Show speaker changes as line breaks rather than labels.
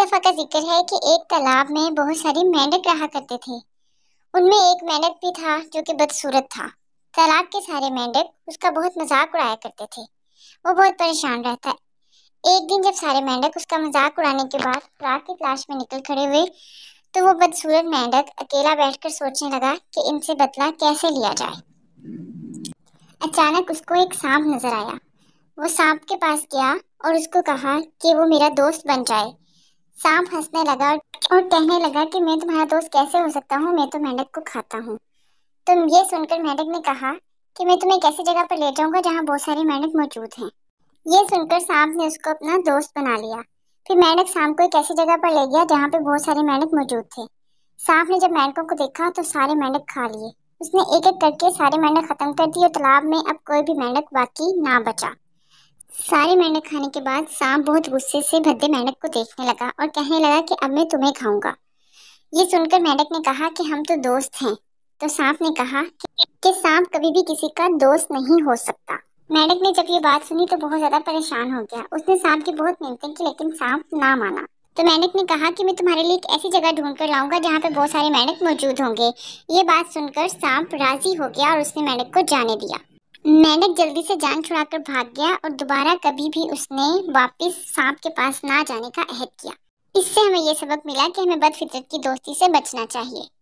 दफ़ा का जिक्र है कि एक तालाब में बहुत सारे मेंढक रहा करते थे उनमें एक मेंढक भी था जो कि बदसूरत था तालाब के सारे मेंढक उसका बहुत मजाक उड़ाया करते थे वो बहुत परेशान रहता है एक दिन जब सारे मेंढक उसका मजाक उड़ाने के बाद रात की तलाश में निकल खड़े हुए तो वो बदसूरत मेंढक अकेला बैठकर सोचने लगा कि इनसे बदला कैसे लिया जाए अचानक उसको एक सांप नजर आया वो सांप के पास गया और उसको कहा कि वो मेरा दोस्त बन जाए सांप हंसने लगा और कहने लगा कि मैं तुम्हारा दोस्त कैसे हो सकता हूँ मैं तो मेंढक को खाता हूँ तो ये सुनकर मेंढक ने कहा कि मैं तुम्हें कैसे जगह पर ले जाऊँगा जहाँ बहुत सारे मेंढक मौजूद हैं ये सुनकर सांप ने उसको अपना दोस्त बना लिया फिर मेंढक सांप को एक ऐसी जगह पर ले गया जहाँ पे बहुत सारे मेंढक मौजूद थे सांप ने जब मेंढकों को देखा तो सारे मेंढक खा लिए उसने एक एक करके सारे मेंढक खत्म कर दिए और तालाब में अब कोई भी मेंढक बाकी ना बचा सारे मेंढक खाने के बाद सांप बहुत गुस्से से भद्दे मेंढक को देखने लगा और कहने लगा कि अब मैं तुम्हें खाऊंगा ये सुनकर मेंढक ने कहा कि हम तो दोस्त हैं तो सांप ने कहा कि सांप कभी भी किसी का दोस्त नहीं हो सकता मेंढक ने जब ये बात सुनी तो बहुत ज़्यादा परेशान हो गया उसने सांप की बहुत मिन्नतें की लेकिन सांप ना माना तो मेंढक ने कहा कि मैं तुम्हारे लिए एक ऐसी जगह ढूंढ कर लाऊंगा जहाँ पे बहुत सारे मेंढक मौजूद होंगे ये बात सुनकर सांप राजी हो गया और उसने मेंढक को जाने दिया मेंढक जल्दी से जान छुड़ाकर भाग गया और दोबारा कभी भी उसने वापस सांप के पास ना जाने का अहद किया इससे हमें यह सबक मिला कि हमें बदफितरत की दोस्ती से बचना चाहिए